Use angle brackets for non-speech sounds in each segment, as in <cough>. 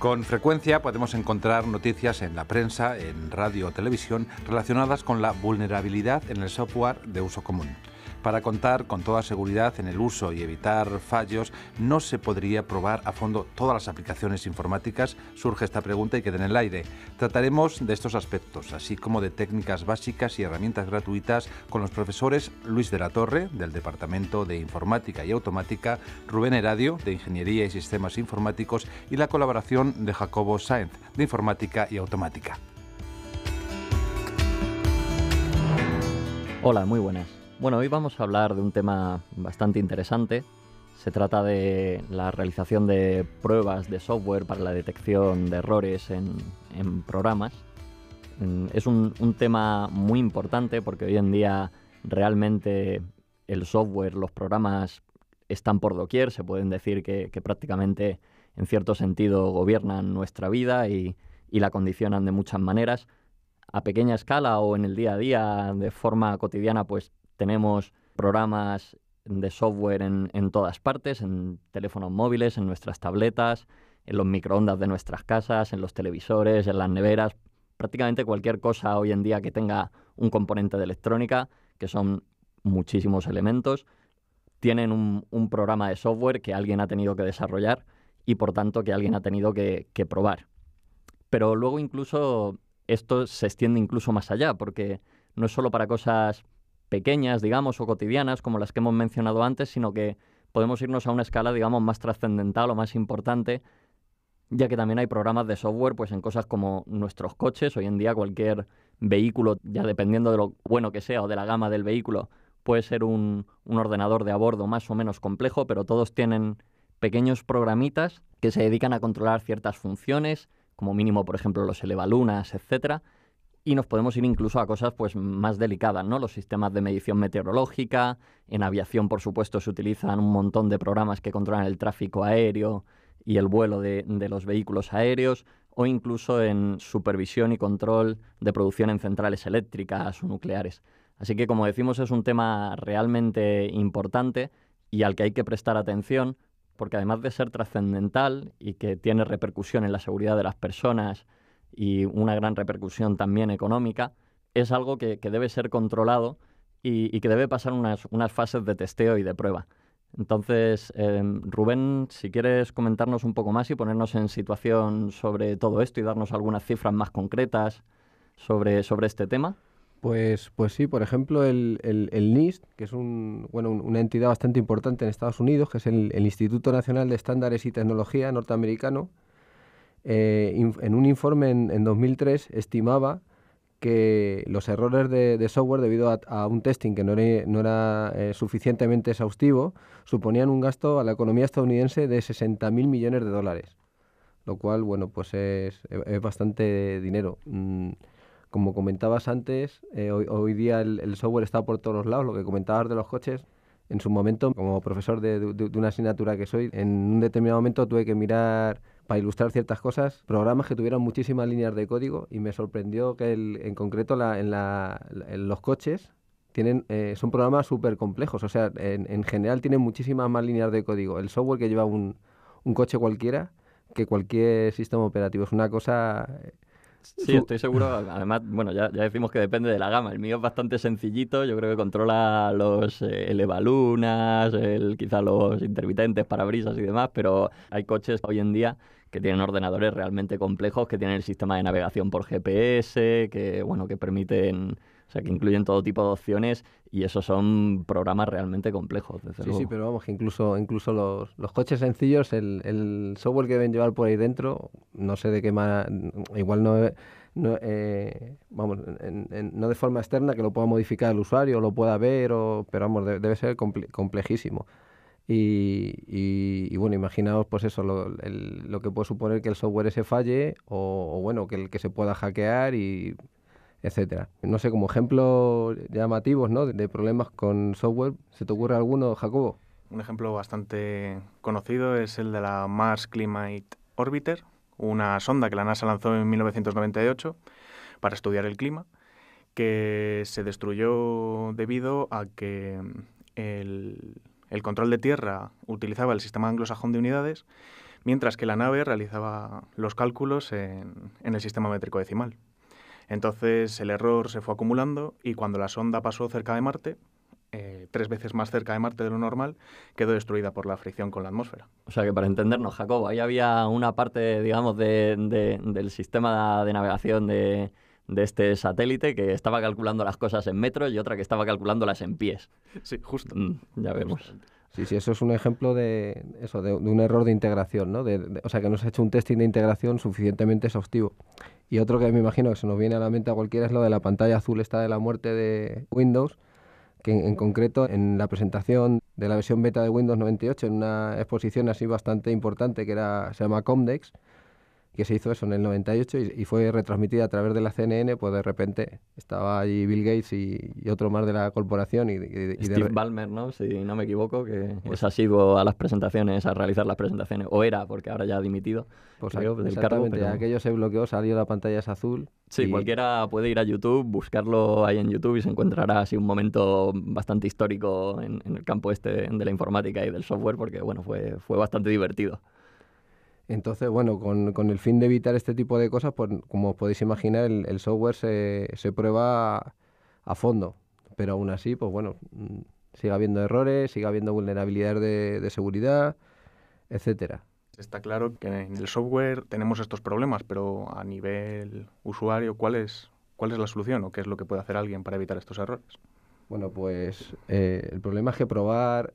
Con frecuencia podemos encontrar noticias en la prensa, en radio o televisión relacionadas con la vulnerabilidad en el software de uso común. Para contar con toda seguridad en el uso y evitar fallos, ¿no se podría probar a fondo todas las aplicaciones informáticas? Surge esta pregunta y queda en el aire. Trataremos de estos aspectos, así como de técnicas básicas y herramientas gratuitas con los profesores Luis de la Torre, del Departamento de Informática y Automática, Rubén Heradio, de Ingeniería y Sistemas Informáticos, y la colaboración de Jacobo Sainz, de Informática y Automática. Hola, muy buenas. Bueno, hoy vamos a hablar de un tema bastante interesante. Se trata de la realización de pruebas de software para la detección de errores en, programas. Mm, es un, tema muy importante porque hoy en día realmente el software, los programas están por doquier, se pueden decir que, prácticamente en cierto sentido gobiernan nuestra vida y la condicionan de muchas maneras a pequeña escala o en el día a día de forma cotidiana, pues tenemos programas de software en, todas partes, en teléfonos móviles, en nuestras tabletas, en los microondas de nuestras casas, en los televisores, en las neveras, prácticamente cualquier cosa hoy en día que tenga un componente de electrónica, que son muchísimos elementos, tienen un, programa de software que alguien ha tenido que desarrollar y por tanto que alguien ha tenido que, que probar. Pero luego incluso esto se extiende incluso más allá, porque no es solo para cosas pequeñas, digamos, o cotidianas, como las que hemos mencionado antes, sino que podemos irnos a una escala, digamos, más trascendental o más importante, ya que también hay programas de software, pues en cosas como nuestros coches, hoy en día cualquier vehículo, ya dependiendo de lo bueno que sea o de la gama del vehículo, puede ser un, ordenador de a bordo más o menos complejo, pero todos tienen pequeños programitas que se dedican a controlar ciertas funciones, como mínimo, por ejemplo, los elevalunas, etcétera, y nos podemos ir incluso a cosas pues más delicadas, ¿no? Los sistemas de medición meteorológica, en aviación por supuesto se utilizan un montón de programas que controlan el tráfico aéreo y el vuelo de, de los vehículos aéreos o incluso en supervisión y control de producción en centrales eléctricas o nucleares. Así que como decimos es un tema realmente importante y al que hay que prestar atención porque además de ser trascendental y que tiene repercusión en la seguridad de las personas, y una gran repercusión también económica, es algo que, debe ser controlado y, que debe pasar unas, fases de testeo y de prueba. Entonces, em, Rubén, si quieres comentarnos un poco más y ponernos en situación sobre todo esto y darnos algunas cifras más concretas sobre, sobre este tema. Pues, pues sí, por ejemplo, el, NIST, que es un, bueno, una entidad bastante importante en Estados Unidos, que es el Instituto Nacional de Estándares y Tecnología norteamericano, eh, en un informe en, 2003 estimaba que los errores de, software debido a, un testing que no era, eh, suficientemente exhaustivo suponían un gasto a la economía estadounidense de 60.000 millones de dólares, lo cual, bueno, pues es, e-, bastante dinero. Mm, como comentabas antes, eh, hoy, día el, software está por todos lados. Lo que comentabas de los coches, en su momento, como profesor de, de, una asignatura que soy, en un determinado momento tuve que mirar para ilustrar ciertas cosas, programas que tuvieron muchísimas líneas de código y me sorprendió que en concreto en, los coches tienen, eh, son programas súper complejos, o sea, en, general tienen muchísimas más líneas de código. El software que lleva un, coche cualquiera que cualquier sistema operativo, es una cosa... Eh, sí, estoy seguro. Además, bueno, ya, ya, decimos que depende de la gama. El mío es bastante sencillito. Yo creo que controla los eleva eh, elevalunas, el, quizá los intermitentes, parabrisas y demás, pero hay coches hoy en día que tienen ordenadores realmente complejos, que tienen el sistema de navegación por GPS, que bueno, que permiten, o sea, que incluyen todo tipo de opciones y esos son programas realmente complejos. sí, sí, pero vamos, incluso, incluso los, los coches sencillos, el, el, software que deben llevar por ahí dentro, no sé de qué más, igual no... No, eh, vamos, no de forma externa que lo pueda modificar el usuario, lo pueda ver, o, pero vamos, debe ser complejísimo. Y, bueno, imaginaos pues eso, lo, que puede suponer que el software se falle o, bueno, que el que se pueda hackear y etcétera. No sé, como ejemplos llamativos ¿no? de problemas con software, ¿se te ocurre alguno, Jacobo? Un ejemplo bastante conocido es el de la Mars Climate Orbiter, una sonda que la NASA lanzó en 1998 para estudiar el clima, que se destruyó debido a que el, el control de tierra utilizaba el sistema anglosajón de unidades, mientras que la nave realizaba los cálculos en, el sistema métrico decimal. Entonces el error se fue acumulando y cuando la sonda pasó cerca de Marte, eh, tres veces más cerca de Marte de lo normal, quedó destruida por la fricción con la atmósfera. O sea que para entendernos, Jacobo, ahí había una parte, digamos, del sistema de navegación de, de este satélite que estaba calculando las cosas en metros y otra que estaba calculándolas en pies. Sí, justo. Mm, ya vemos. Sí, sí, eso es un ejemplo de eso, de, un error de integración, ¿no? De, o sea, que no se ha hecho un testing de integración suficientemente exhaustivo. Y otro que me imagino que se nos viene a la mente a cualquiera es lo de la pantalla azul esta de la muerte de Windows, que en, concreto en la presentación de la versión beta de Windows 98, en una exposición así bastante importante que era, se llama Comdex, que se hizo eso en el 98 y, fue retransmitida a través de la CNN, pues de repente estaba ahí Bill Gates y, otro más de la corporación. Y, Steve Ballmer, ¿no? Si no me equivoco, que pues ha sido a las presentaciones, a realizar las presentaciones, o era, porque ahora ya ha dimitido. Pues aquello se bloqueó, salió la pantalla es azul. Sí, cualquiera puede ir a YouTube, buscarlo ahí en YouTube y se encontrará así un momento bastante histórico en, en el campo este de la informática y del software, porque bueno, fue, fue bastante divertido. Entonces, bueno, con, el fin de evitar este tipo de cosas, pues como podéis imaginar, el, software se, se prueba a, fondo. Pero aún así, pues bueno, mm, sigue habiendo errores, sigue habiendo vulnerabilidades de, seguridad, etcétera. Está claro que en el software tenemos estos problemas, pero a nivel usuario, ¿cuál es, cuál es la solución o qué es lo que puede hacer alguien para evitar estos errores? Bueno, pues eh, el problema es que probar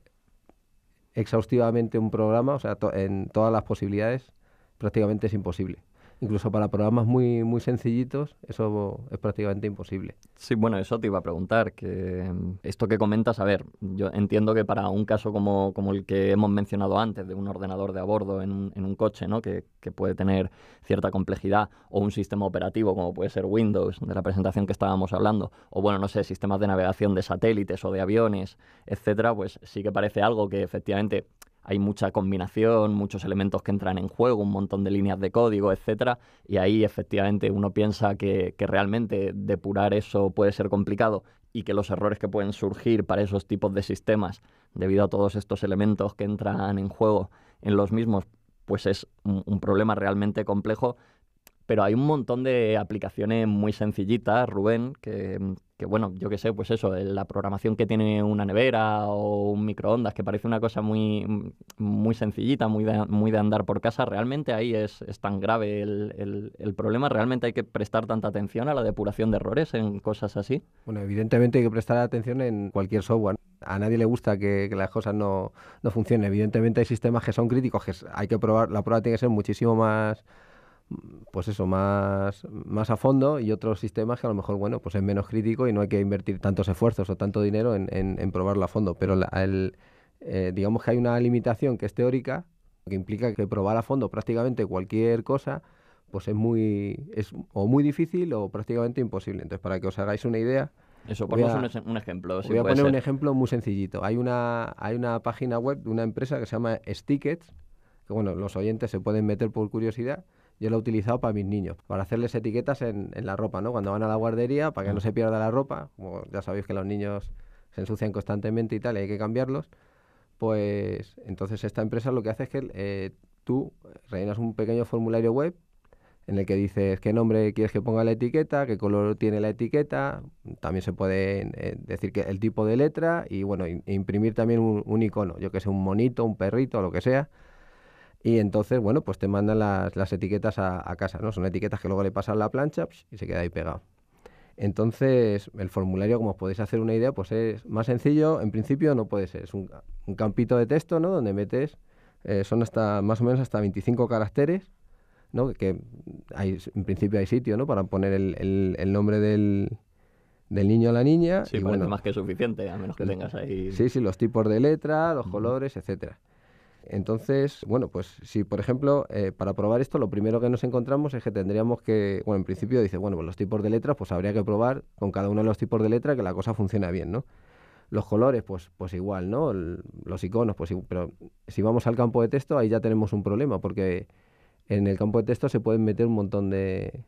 exhaustivamente un programa, o sea, en todas las posibilidades, prácticamente es imposible incluso para programas muy, muy sencillitos, eso es prácticamente imposible. Sí, bueno, eso te iba a preguntar, que em, esto que comentas, a ver, yo entiendo que para un caso como, como el que hemos mencionado antes, de un ordenador de a bordo en un, en un coche, ¿no? Que, que, puede tener cierta complejidad, o un sistema operativo como puede ser Windows, de la presentación que estábamos hablando, o bueno, no sé, sistemas de navegación de satélites o de aviones, etcétera, pues sí que parece algo que efectivamente hay mucha combinación, muchos elementos que entran en juego, un montón de líneas de código, etcétera, y ahí efectivamente uno piensa que, realmente depurar eso puede ser complicado y que los errores que pueden surgir para esos tipos de sistemas, debido a todos estos elementos que entran en juego en los mismos, pues es un, un problema realmente complejo pero hay un montón de aplicaciones muy sencillitas, Rubén, que, mm, bueno, yo qué sé, pues eso, eh, la programación que tiene una nevera o un microondas, que parece una cosa muy, mm, muy sencillita, muy de, muy de andar por casa, realmente ahí es, tan grave el, problema, realmente hay que prestar tanta atención a la depuración de errores en cosas así. Bueno, evidentemente hay que prestar atención en cualquier software. A nadie le gusta que, que las cosas no, no funcionen. Evidentemente hay sistemas que son críticos, que hay que probar, la prueba tiene que ser muchísimo más pues eso, más, a fondo y otros sistemas que a lo mejor, bueno, pues es menos crítico y no hay que invertir tantos esfuerzos o tanto dinero en, probarlo a fondo. Pero el, eh, digamos que hay una limitación que es teórica, que implica que probar a fondo prácticamente cualquier cosa, pues es muy, es o muy difícil o prácticamente imposible. Entonces, para que os hagáis una idea... Eso, un, ejemplo. voy a poner un ejemplo muy sencillito. Hay una, hay una página web de una empresa que se llama Stickets, que bueno, los oyentes se pueden meter por curiosidad, yo lo he utilizado para mis niños, para hacerles etiquetas en, la ropa, ¿no? Cuando van a la guardería, para que no se pierda la ropa, como ya sabéis que los niños se ensucian constantemente y tal, hay que cambiarlos, pues entonces esta empresa lo que hace es que eh, tú rellenas un pequeño formulario web en el que dices qué nombre quieres que ponga la etiqueta, qué color tiene la etiqueta, también se puede eh, decir que el tipo de letra y bueno, imprimir también un, un icono, yo que sé, un monito, un perrito, lo que sea, y entonces, bueno, pues te mandan las, las etiquetas a, casa, ¿no? Son etiquetas que luego le pasan la plancha pues, y se queda ahí pegado. Entonces, el formulario, como os podéis hacer una idea, pues es más sencillo. En principio no puede ser. Es un, un campito de texto, ¿no? Donde metes, eh, son hasta más o menos hasta 25 caracteres, ¿no? Que hay, en principio hay sitio, ¿no? Para poner el, el, nombre del, del niño a la niña. Sí, y bueno, más que suficiente, a menos que tengas ahí... Sí, sí, los tipos de letra, los colores, etcétera. Entonces, bueno, pues si, por ejemplo, eh, para probar esto, lo primero que nos encontramos es que tendríamos que, bueno, en principio dice, bueno, pues los tipos de letras, pues habría que probar con cada uno de los tipos de letra que la cosa funciona bien, ¿no? Los colores, pues, pues igual, ¿no? los iconos, pues, pero si vamos al campo de texto, ahí ya tenemos un problema, porque en el campo de texto se pueden meter un montón de,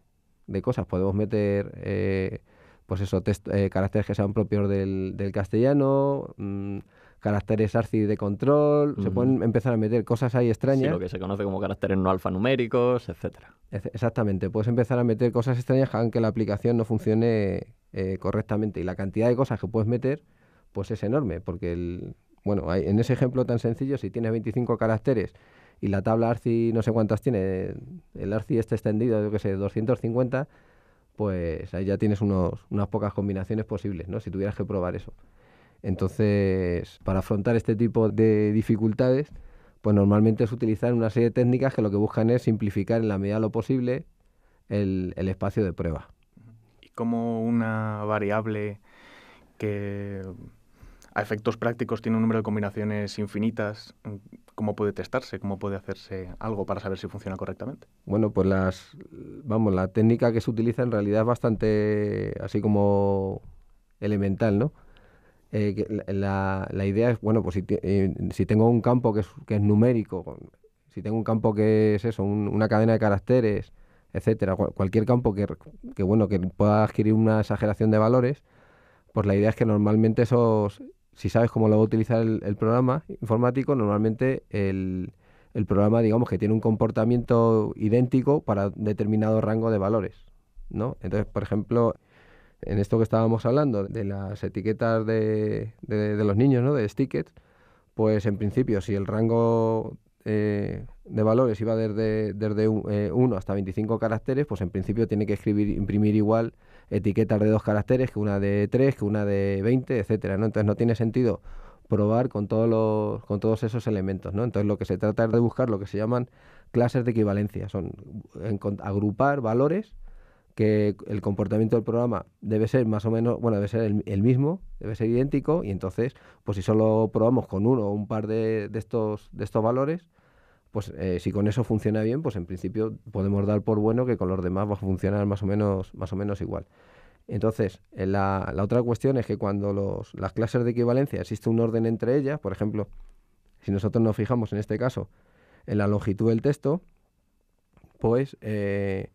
de cosas. Podemos meter, eh, pues eso, eh, caracteres que sean propios del, castellano, mm, caracteres ASCII de control, se pueden empezar a meter cosas ahí extrañas. lo que se conoce como caracteres no alfanuméricos, etcétera. Exactamente, puedes empezar a meter cosas extrañas que que la aplicación no funcione eh, correctamente y la cantidad de cosas que puedes meter pues es enorme, porque el, bueno, en ese ejemplo tan sencillo, si tienes 25 caracteres y la tabla ARCI no sé cuántas tiene, el ARCI está extendido, yo que sé, 250, pues ahí ya tienes unos, unas pocas combinaciones posibles, ¿no? Si tuvieras que probar eso. Entonces, para afrontar este tipo de dificultades, pues normalmente es utilizar una serie de técnicas que lo que buscan es simplificar en la medida de lo posible el, espacio de prueba. Y como una variable que a efectos prácticos tiene un número de combinaciones infinitas, ¿cómo puede testarse? ¿Cómo puede hacerse algo para saber si funciona correctamente? Bueno, pues las, vamos, la técnica que se utiliza en realidad es bastante así como elemental, ¿no? eh, la, la, idea es, bueno, pues si, eh, si tengo un campo que es, que es, numérico, si tengo un campo que es eso, una cadena de caracteres, etcétera, cualquier campo que, que, bueno, que pueda adquirir una exageración de valores, pues la idea es que normalmente esos, si sabes cómo lo va a utilizar el, el programa informático, normalmente el, el programa, digamos, que tiene un comportamiento idéntico para determinado rango de valores, ¿no? Entonces, por ejemplo, en esto que estábamos hablando de las etiquetas de, los niños, ¿no? de stickers, pues en principio si el rango eh, de valores iba desde, 1 eh, hasta 25 caracteres, pues en principio tiene que escribir, imprimir igual etiquetas de dos caracteres que una de 3, que una de 20, etcétera, ¿no? Entonces no tiene sentido probar con todos con todos esos elementos, ¿no? Entonces lo que se trata es de buscar lo que se llaman clases de equivalencia, son agrupar valores que el comportamiento del programa debe ser más o menos, bueno, debe ser el, mismo, debe ser idéntico, y entonces, pues si solo probamos con uno o un par de, estos, de estos valores, pues eh, si con eso funciona bien, pues en principio podemos dar por bueno que con los demás va a funcionar más o menos, más o menos igual. Entonces, eh, la, otra cuestión es que cuando las clases de equivalencia existe un orden entre ellas, por ejemplo, si nosotros nos fijamos en este caso en la longitud del texto, pues eh,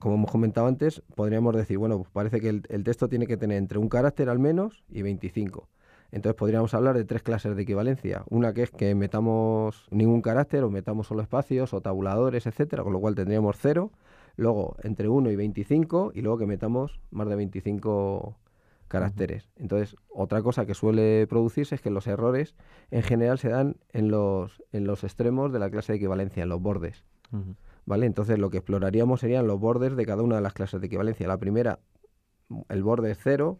como hemos comentado antes, podríamos decir, bueno, pues parece que el, texto tiene que tener entre un carácter al menos y 25. Entonces podríamos hablar de tres clases de equivalencia. Una que es que metamos ningún carácter o metamos solo espacios o tabuladores, etcétera, con lo cual tendríamos cero. Luego entre 1 y 25 y luego que metamos más de 25 caracteres. Entonces, otra cosa que suele producirse es que los errores en general se dan en los, en los extremos de la clase de equivalencia, en los bordes. ¿vale? Entonces lo que exploraríamos serían los bordes de cada una de las clases de equivalencia. La primera, el borde es 0,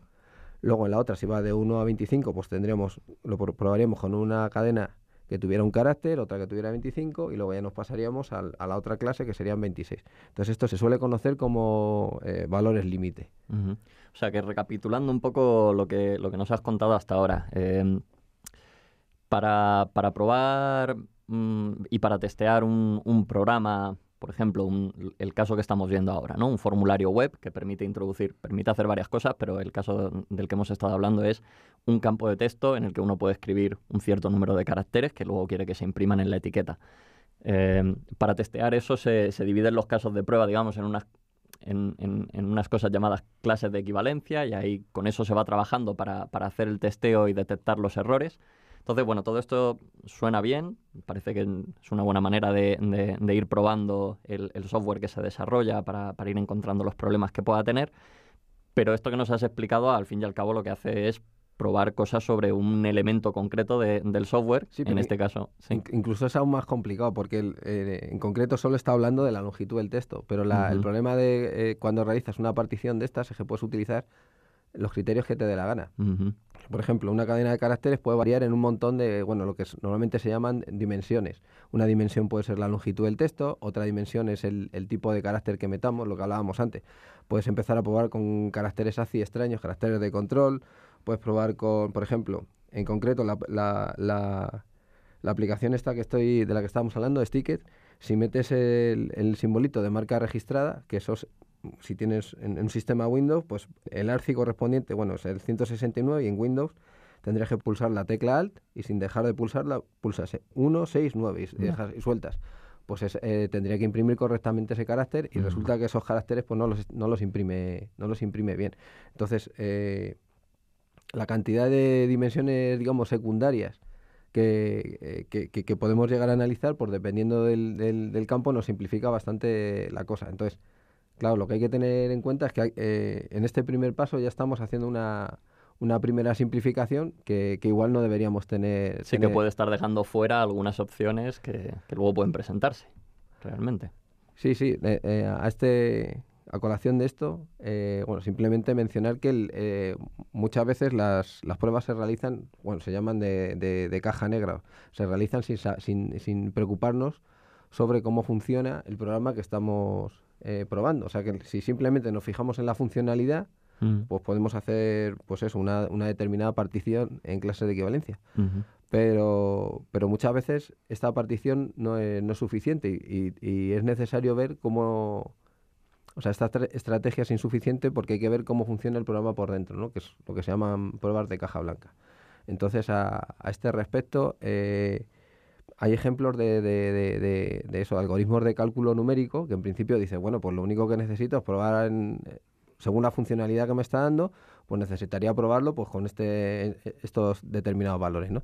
luego en la otra, si va de 1 a 25, pues tendríamos, lo probaríamos con una cadena que tuviera un carácter, otra que tuviera 25 y luego ya nos pasaríamos a, la otra clase que serían 26. Entonces esto se suele conocer como eh, valores límite. O sea que recapitulando un poco lo que, lo que nos has contado hasta ahora, em, para, probar mm, y para testear un programa por ejemplo, el caso que estamos viendo ahora, ¿no? Un formulario web que permite introducir, permite hacer varias cosas, pero el caso del que hemos estado hablando es un campo de texto en el que uno puede escribir un cierto número de caracteres que luego quiere que se impriman en la etiqueta. Eh, para testear eso se, dividen los casos de prueba, digamos, en unas, cosas llamadas clases de equivalencia y ahí con eso se va trabajando para hacer el testeo y detectar los errores. Entonces, bueno, todo esto suena bien, parece que es una buena manera de, ir probando el, software que se desarrolla para, ir encontrando los problemas que pueda tener, pero esto que nos has explicado, al fin y al cabo, lo que hace es probar cosas sobre un elemento concreto del software, en este caso. Incluso es aún más complicado, porque en concreto solo está hablando de la longitud del texto, pero el problema de eh, cuando realizas una partición de estas es que puedes utilizar los criterios que te dé la gana. Por ejemplo, una cadena de caracteres puede variar en un montón de, bueno, lo que normalmente se llaman dimensiones. Una dimensión puede ser la longitud del texto, otra dimensión es el, tipo de carácter que metamos, lo que hablábamos antes. Puedes empezar a probar con caracteres así extraños, caracteres de control, puedes probar con, por ejemplo, en concreto la, la, la, aplicación esta que estoy, de la que estábamos hablando, Sticker, si metes el, simbolito de marca registrada, que eso si tienes en, un sistema Windows, pues el ARCI correspondiente, bueno, es el 169 y en Windows tendrías que pulsar la tecla Alt y sin dejar de pulsarla, pulsas 1, 6, 9 y, sueltas. Pues eh, tendría que imprimir correctamente ese carácter y resulta que esos caracteres pues no los, imprime, no los imprime bien. Entonces, eh, la cantidad de dimensiones, digamos, secundarias eh, que, podemos llegar a analizar, pues, dependiendo del, del campo, nos simplifica bastante la cosa. Entonces, Claro, lo que hay que tener en cuenta es que eh, en este primer paso ya estamos haciendo una, primera simplificación que, igual no deberíamos tener. Sí que puede estar dejando fuera algunas opciones que, luego pueden presentarse, realmente. Sí, sí. Eh, eh, a este a colación de esto, bueno, simplemente mencionar que muchas veces las, pruebas se realizan, bueno, se llaman de, caja negra, se realizan sin, sin, sin preocuparnos sobre cómo funciona el programa que estamos eh, probando. O sea que si simplemente nos fijamos en la funcionalidad, mm. pues podemos hacer pues eso, una, determinada partición en clase de equivalencia. pero, pero muchas veces esta partición no es, no suficiente y, es necesario ver cómo... O sea, esta estrategia es insuficiente porque hay que ver cómo funciona el programa por dentro, ¿no? que es lo que se llaman pruebas de caja blanca. Entonces, a, este respecto, eh, hay ejemplos de, de, de, esos algoritmos de cálculo numérico que en principio dice, bueno, pues lo único que necesito es probar eh, según la funcionalidad que me está dando, pues necesitaría probarlo pues con este, eh, estos determinados valores, ¿no?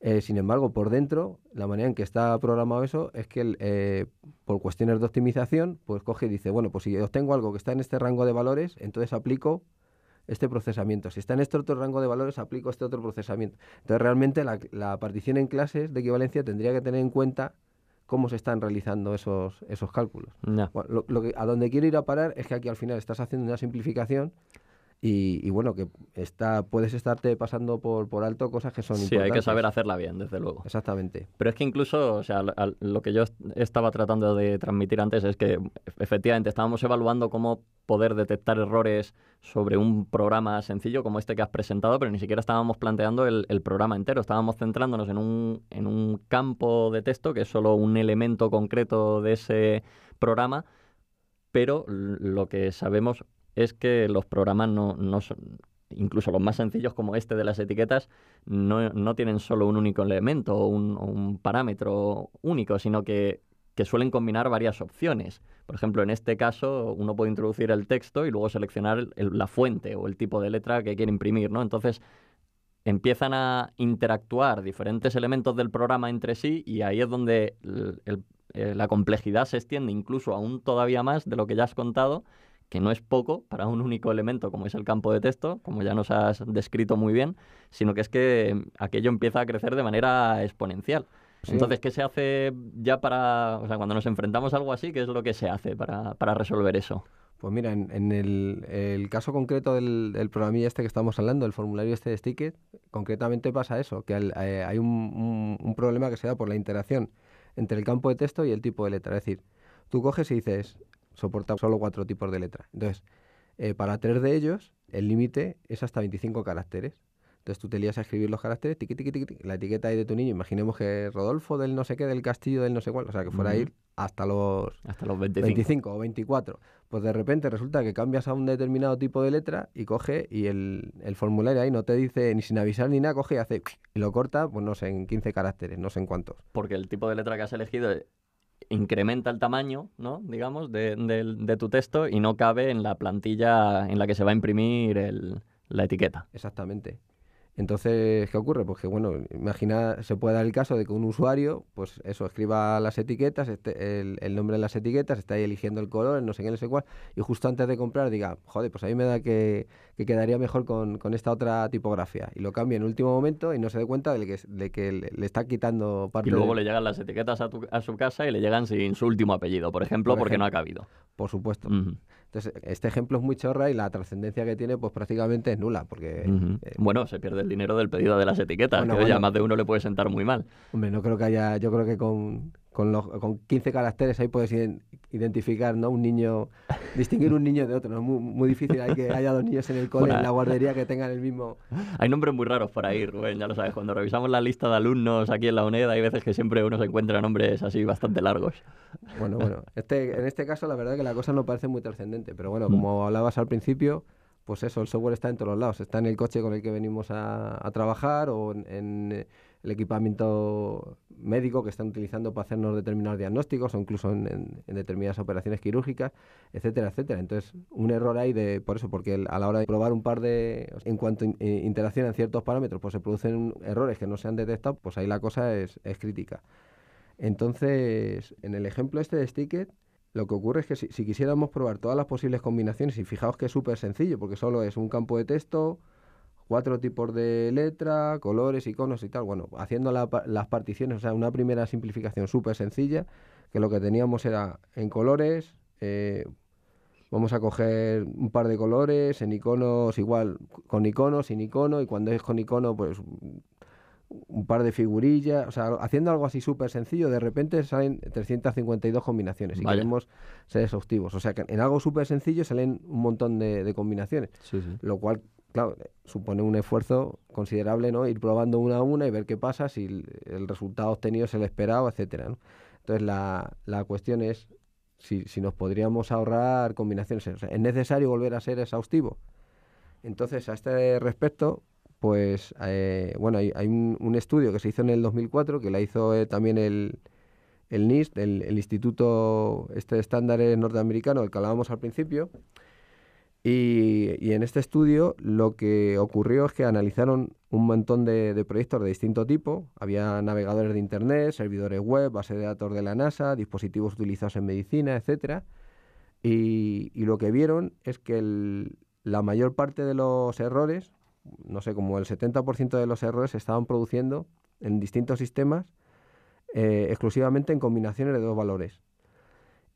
Eh, sin embargo, por dentro, la manera en que está programado eso es que por cuestiones de optimización, pues coge y dice, bueno, pues si obtengo algo que está en este rango de valores, entonces aplico este procesamiento. Si está en este otro rango de valores, aplico este otro procesamiento. Entonces, realmente la, la partición en clases de equivalencia tendría que tener en cuenta cómo se están realizando esos, esos cálculos. lo, que, a donde quiero ir a parar es que aquí al final estás haciendo una simplificación y, bueno, que está, puedes estarte pasando por, por alto cosas que son importantes. Sí, hay que saber hacerla bien, desde luego. Exactamente. Pero es que incluso, o sea, lo que yo estaba tratando de transmitir antes es que efectivamente estábamos evaluando cómo poder detectar errores sobre un programa sencillo como este que has presentado, pero ni siquiera estábamos planteando el, el programa entero, estábamos centrándonos en un, en un campo de texto que es solo un elemento concreto de ese programa pero lo que sabemos es que los programas no, son, incluso los más sencillos como este de las etiquetas, no, tienen solo un único elemento o un, parámetro único, sino que, suelen combinar varias opciones. Por ejemplo, en este caso, uno puede introducir el texto y luego seleccionar la fuente o el tipo de letra que quiere imprimir, Entonces, empiezan a interactuar diferentes elementos del programa entre sí y ahí es donde eh, la complejidad se extiende incluso aún todavía más de lo que ya has contado que no es poco para un único elemento como es el campo de texto, como ya nos has descrito muy bien, sino que es que mm, aquello empieza a crecer de manera exponencial. Entonces, ¿qué se hace ya para, o sea, cuando nos enfrentamos a algo así, qué es lo que se hace para, resolver eso? Pues mira, en, el, caso concreto del, programa programilla este que estamos hablando, el formulario este de Sticket, concretamente pasa eso, que eh, hay un, un, problema que se da por la interacción entre el campo de texto y el tipo de letra. Es decir, tú coges y dices, soporta solo cuatro tipos de letra. Entonces, eh, para tres de ellos, el límite es hasta 25 caracteres. Entonces tú te lías a escribir los caracteres, tiqui, tiqui, tiqui, la etiqueta ahí de tu niño. Imaginemos que Rodolfo del no sé qué, del castillo del no sé cuál, o sea, que fuera ahí hasta los, hasta los 25. o 24. Pues de repente resulta que cambias a un determinado tipo de letra y coge y el, formulario ahí no te dice ni sin avisar ni nada, coge y hace y lo corta, pues no sé, en 15 caracteres, no sé en cuántos. Porque el tipo de letra que has elegido es incrementa el tamaño, ¿no? digamos, de, tu texto y no cabe en la plantilla en la que se va a imprimir la etiqueta. Exactamente. Entonces, ¿qué ocurre? Pues que, bueno, imagina, se puede dar el caso de que un usuario, pues eso, escriba las etiquetas, este, el, nombre de las etiquetas, está ahí eligiendo el color, no sé qué, no sé cuál, y justo antes de comprar diga, joder, pues a mí me da que, quedaría mejor con, esta otra tipografía. Y lo cambia en último momento y no se dé cuenta de que, le, está quitando parte. Y luego le llegan las etiquetas a, su casa y le llegan sin su último apellido, por ejemplo, porque no ha cabido por supuesto. Entonces, este ejemplo es muy chorra y la trascendencia que tiene, pues prácticamente es nula, porque... Eh, bueno, se pierde el dinero del pedido de las etiquetas, que más de uno le puede sentar muy mal. Hombre, no creo que haya... Yo creo que con, con, 15 caracteres ahí puedes identificar ¿no? un niño, distinguir un niño de otro. ¿no? Muy, difícil hay que haya dos niños en el cole, en la guardería, que tengan el mismo... <laughs> Hay nombres muy raros por ahí, Rubén, ya lo sabes. Cuando revisamos la lista de alumnos aquí en la UNED hay veces que siempre uno se encuentra nombres así bastante largos. Bueno, bueno. Este, en este caso la verdad que la cosa no parece muy trascendente, pero bueno, mm. como hablabas al principio, pues eso, el software está en todos los lados. Está en el coche con el que venimos a, trabajar o en el equipamiento médico que están utilizando para hacernos determinados diagnósticos o incluso en, determinadas operaciones quirúrgicas, etcétera, etcétera. Entonces, un error ahí de, por eso, porque a la hora de probar un par de, en cuanto eh, interaccionan ciertos parámetros, pues se producen errores que no se han detectado, pues ahí la cosa es, crítica. Entonces, en el ejemplo este de Sticket, lo que ocurre es que si, si quisiéramos probar todas las posibles combinaciones, y fijaos que es súper sencillo, porque solo es un campo de texto, cuatro tipos de letra, colores, iconos y tal. Bueno, haciendo las particiones, o sea, una primera simplificación súper sencilla, que lo que teníamos era en colores, eh, vamos a coger un par de colores, en iconos igual, con iconos, sin icono, y cuando es con icono, pues un par de figurillas, o sea, haciendo algo así súper sencillo, de repente salen 352 combinaciones y queremos ser exhaustivos. O sea, que en algo súper sencillo salen un montón de, combinaciones, lo cual claro, supone un esfuerzo considerable, ¿no? Ir probando una a una y ver qué pasa, si el, resultado obtenido es el esperado, etcétera, Entonces la, cuestión es si, nos podríamos ahorrar combinaciones. ¿Es necesario volver a ser exhaustivo? Entonces, a este respecto, pues, eh, bueno, hay, un, estudio que se hizo en el 2004, que la hizo eh, también el, el NIST, el, Instituto este de Estándares Norteamericano, del que hablábamos al principio, y, en este estudio lo que ocurrió es que analizaron un montón de, proyectos de distinto tipo. Había navegadores de Internet, servidores web, base de datos de la NASA, dispositivos utilizados en medicina, etc. Y, lo que vieron es que la mayor parte de los errores, no sé, como el 70% de los errores se estaban produciendo en distintos sistemas eh, exclusivamente en combinaciones de dos valores.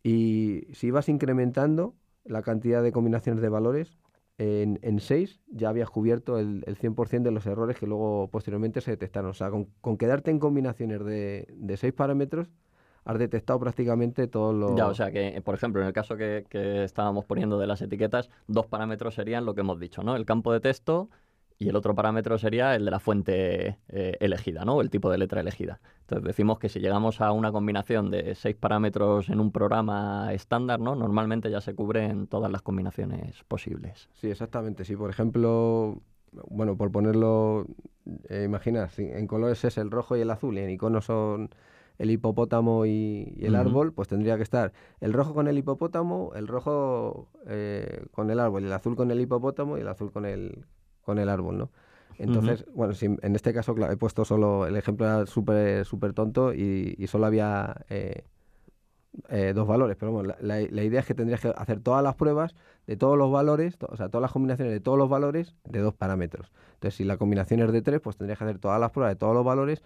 Y si ibas incrementando la cantidad de combinaciones de valores en, en 6 ya habías cubierto el, el 100% de los errores que luego posteriormente se detectaron. O sea, con, quedarte en combinaciones de, de 6 parámetros, has detectado prácticamente todos los... Ya, o sea que, eh, por ejemplo, en el caso que, que, estábamos poniendo de las etiquetas, dos parámetros serían lo que hemos dicho, ¿no? El campo de texto y el otro parámetro sería el de la fuente eh, elegida, ¿no? El tipo de letra elegida. Entonces decimos que si llegamos a una combinación de seis parámetros en un programa estándar, ¿no? Normalmente ya se cubren todas las combinaciones posibles. Sí, exactamente. Si por ejemplo, bueno, por ponerlo, eh, imagina, en colores es el rojo y el azul, y en iconos son el hipopótamo y, el árbol, pues tendría que estar el rojo con el hipopótamo, el rojo eh, con el árbol, el azul con el hipopótamo y el azul con el con el árbol, ¿no? Entonces, bueno, si, en este caso he puesto solo, el ejemplo era súper súper tonto y, solo había eh, eh, dos valores, pero la, idea es que tendrías que hacer todas las pruebas de todos los valores, o sea, todas las combinaciones de todos los valores de dos parámetros. Entonces, si la combinación es de tres, pues tendrías que hacer todas las pruebas de todos los valores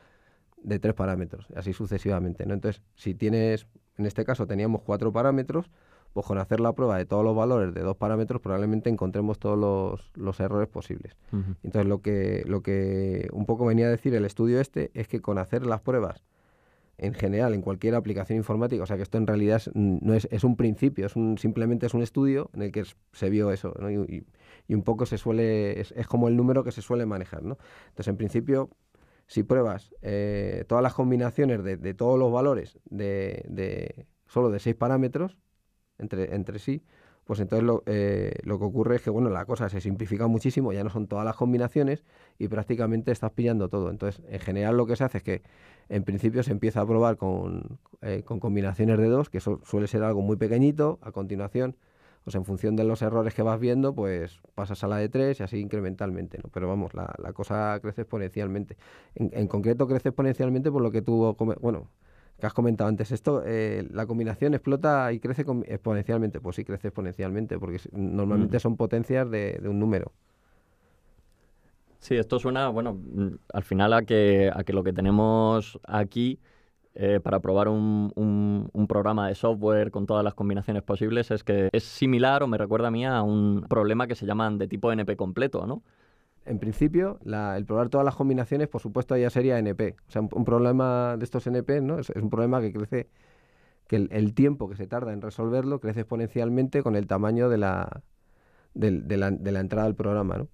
de tres parámetros, así sucesivamente, Entonces, si tienes, en este caso teníamos cuatro parámetros, pues con hacer la prueba de todos los valores de dos parámetros probablemente encontremos todos los, errores posibles. Entonces lo que, lo que un poco venía a decir el estudio este es que con hacer las pruebas en general en cualquier aplicación informática, o sea que esto en realidad es, mm, no es, un principio, es un, simplemente es un estudio en el que se vio eso y, un poco se suele, es, como el número que se suele manejar. Entonces en principio si pruebas eh, todas las combinaciones de, todos los valores de, solo de seis parámetros, entre, entre sí, pues entonces lo, eh, lo, que ocurre es que bueno, la cosa se simplifica muchísimo, ya no son todas las combinaciones y prácticamente estás pillando todo. Entonces, en general lo que se hace es que en principio se empieza a probar con, eh, combinaciones de dos, que eso suele ser algo muy pequeñito, a continuación, pues en función de los errores que vas viendo, pues pasas a la de tres y así incrementalmente, ¿no? Pero vamos, la, cosa crece exponencialmente. En, concreto crece exponencialmente por lo que tuvo, bueno, que has comentado antes, esto, eh, la combinación explota y crece exponencialmente. Pues sí, crece exponencialmente, porque normalmente mm. son potencias de, un número. Sí, esto suena, bueno, mm, al final a que, lo que tenemos aquí eh, para probar un, un, programa de software con todas las combinaciones posibles es que es similar o me recuerda a mí a un problema que se llaman de tipo NP completo, ¿no? en principio, la, el probar todas las combinaciones, por supuesto, ya sería NP. O sea, un, problema de estos NP ¿no? Es, un problema que crece, que el, tiempo que se tarda en resolverlo crece exponencialmente con el tamaño de la, de, la, entrada al programa. ¿no?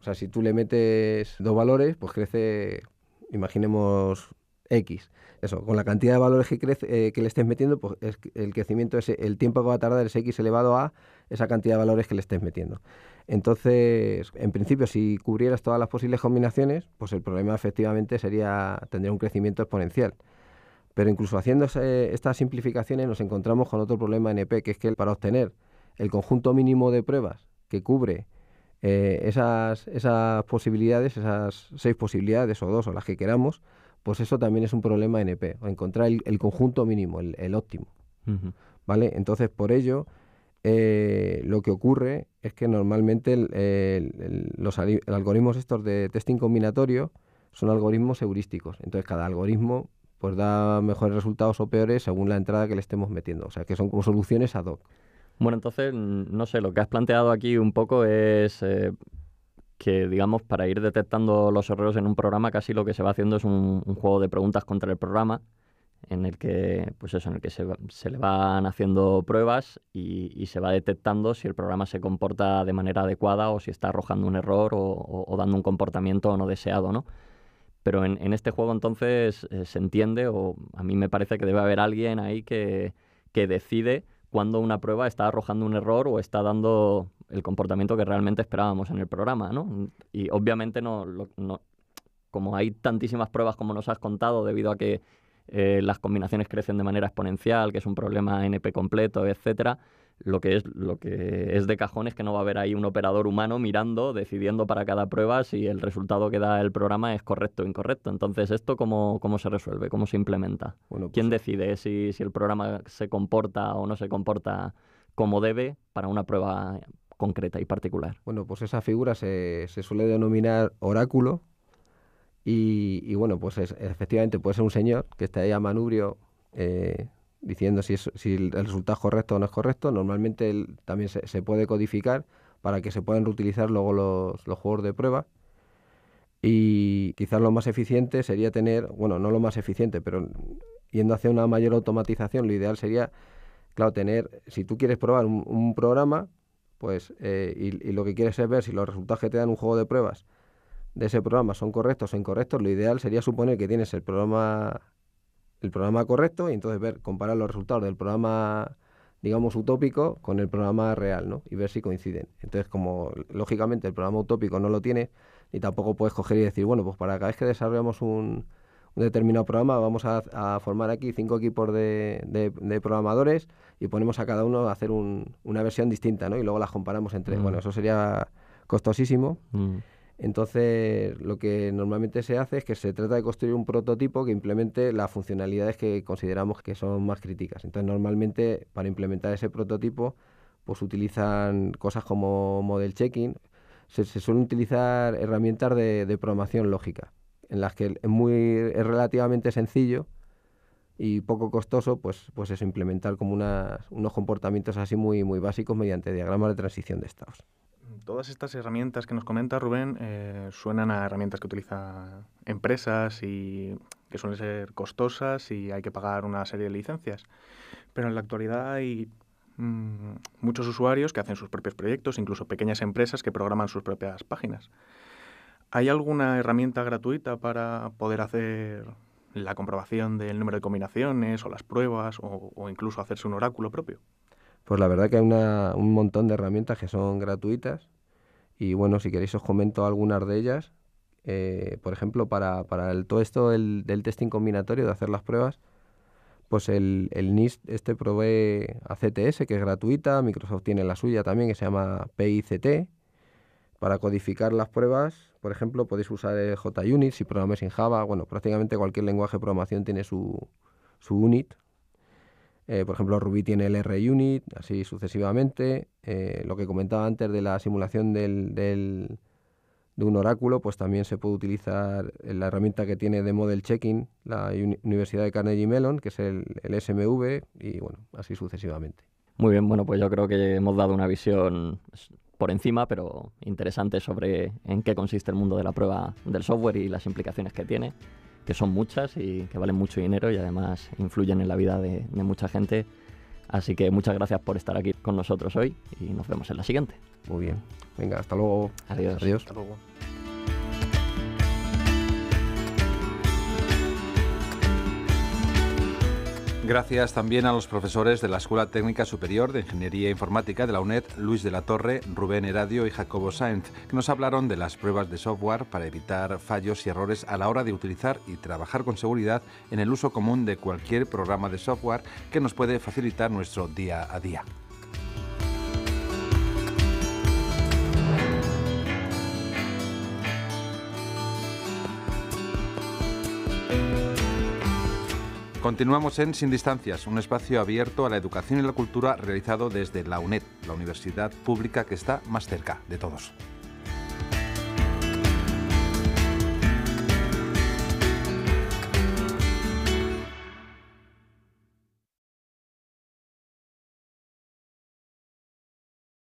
O sea, si tú le metes dos valores, pues crece, imaginemos, X. Eso, con la cantidad de valores que, crece, eh, que le estés metiendo, pues el crecimiento, es, el tiempo que va a tardar es X elevado a esa cantidad de valores que le estés metiendo. Entonces, en principio, si cubrieras todas las posibles combinaciones, pues el problema efectivamente sería tendría un crecimiento exponencial. Pero incluso haciendo estas simplificaciones nos encontramos con otro problema NP, e que es que para obtener el conjunto mínimo de pruebas que cubre eh, esas, posibilidades, esas seis posibilidades o dos o las que queramos, pues eso también es un problema NP, e o encontrar el, conjunto mínimo, el, óptimo. ¿Vale? Entonces, por ello, eh, lo que ocurre es que normalmente los algoritmos estos de testing combinatorio son algoritmos heurísticos. Entonces cada algoritmo pues da mejores resultados o peores según la entrada que le estemos metiendo. O sea que son como soluciones ad hoc. Bueno, entonces, no sé, lo que has planteado aquí un poco es eh, que, digamos, para ir detectando los errores en un programa, casi lo que se va haciendo es un juego de preguntas contra el programa en el que, pues eso, en el que se, se le van haciendo pruebas y, y, se va detectando si el programa se comporta de manera adecuada o si está arrojando un error o, o, dando un comportamiento no deseado, ¿no? Pero en, en este juego entonces eh, se entiende o a mí me parece que debe haber alguien ahí que, que decide cuando una prueba está arrojando un error o está dando el comportamiento que realmente esperábamos en el programa, ¿no? Y obviamente no, no como hay tantísimas pruebas como nos has contado debido a que eh, las combinaciones crecen de manera exponencial, que es un problema NP completo, etcétera. Lo que, es, lo que es de cajón es que no va a haber ahí un operador humano mirando, decidiendo para cada prueba si el resultado que da el programa es correcto o incorrecto. Entonces, ¿esto cómo, se resuelve? ¿Cómo se implementa? ¿Quién pues, decide si, si el programa se comporta o no se comporta como debe para una prueba concreta y particular? Bueno, pues esa figura se, se suele denominar oráculo y, bueno, pues es, efectivamente puede ser un señor que está ahí a manubrio eh, diciendo si, si el resultado es correcto o no es correcto. Normalmente también se, puede codificar para que se puedan reutilizar luego los, juegos de prueba. Y quizás lo más eficiente sería tener, bueno, no lo más eficiente, pero yendo hacia una mayor automatización, lo ideal sería, claro, tener, si tú quieres probar un, programa, pues, eh, y, lo que quieres es ver si los resultados que te dan un juego de pruebas de ese programa son correctos o incorrectos, lo ideal sería suponer que tienes el programa, el programa correcto y entonces ver, comparar los resultados del programa digamos, utópico con el programa real, ¿no? Y ver si coinciden. Entonces, como lógicamente el programa utópico no lo tiene, ni tampoco puedes coger y decir, bueno, pues para cada vez que desarrollamos un, determinado programa, vamos a, formar aquí cinco equipos de, de, programadores y ponemos a cada uno a hacer una versión distinta, ¿no? Y luego las comparamos entre. Mm. Bueno, eso sería costosísimo. Mm. Entonces, lo que normalmente se hace es que se trata de construir un prototipo que implemente las funcionalidades que consideramos que son más críticas. Entonces, normalmente para implementar ese prototipo, pues utilizan cosas como model checking. Se, se suelen utilizar herramientas de, programación lógica, en las que es, muy, es relativamente sencillo y poco costoso, pues, pues implementar como unos comportamientos así muy, muy básicos mediante diagramas de transición de estados todas estas herramientas que nos comenta Rubén eh, suenan a herramientas que utilizan empresas y que suelen ser costosas y hay que pagar una serie de licencias. Pero en la actualidad hay mm, muchos usuarios que hacen sus propios proyectos, incluso pequeñas empresas que programan sus propias páginas. ¿Hay alguna herramienta gratuita para poder hacer la comprobación del número de combinaciones o las pruebas o, incluso hacerse un oráculo propio? Pues la verdad que hay un montón de herramientas que son gratuitas y bueno, si queréis os comento algunas de ellas. Eh, por ejemplo, para, el, todo esto del, testing combinatorio, de hacer las pruebas, pues el, NIST este provee a CTS, que es gratuita, Microsoft tiene la suya también, que se llama PICT. Para codificar las pruebas, por ejemplo, podéis usar JUnit si programáis en Java, bueno, prácticamente cualquier lenguaje de programación tiene su, su unit eh, por ejemplo, Ruby tiene el RUnit, así sucesivamente. Eh, lo que comentaba antes de la simulación del, de un oráculo, pues también se puede utilizar la herramienta que tiene de model checking la Universidad de Carnegie Mellon, que es el, el SMV, y bueno, así sucesivamente. Muy bien, bueno, pues yo creo que hemos dado una visión por encima, pero interesante sobre en qué consiste el mundo de la prueba del software y las implicaciones que tiene que son muchas y que valen mucho dinero y además influyen en la vida de, mucha gente. Así que muchas gracias por estar aquí con nosotros hoy y nos vemos en la siguiente. Muy bien. Venga, hasta luego. Adiós. Adiós. Hasta luego. Gracias también a los profesores de la Escuela Técnica Superior de Ingeniería Informática de la UNED, Luis de la Torre, Rubén Heradio y Jacobo Sainz, que nos hablaron de las pruebas de software para evitar fallos y errores a la hora de utilizar y trabajar con seguridad en el uso común de cualquier programa de software que nos puede facilitar nuestro día a día. Continuamos en Sin Distancias, un espacio abierto a la educación y la cultura realizado desde la UNED, la universidad pública que está más cerca de todos.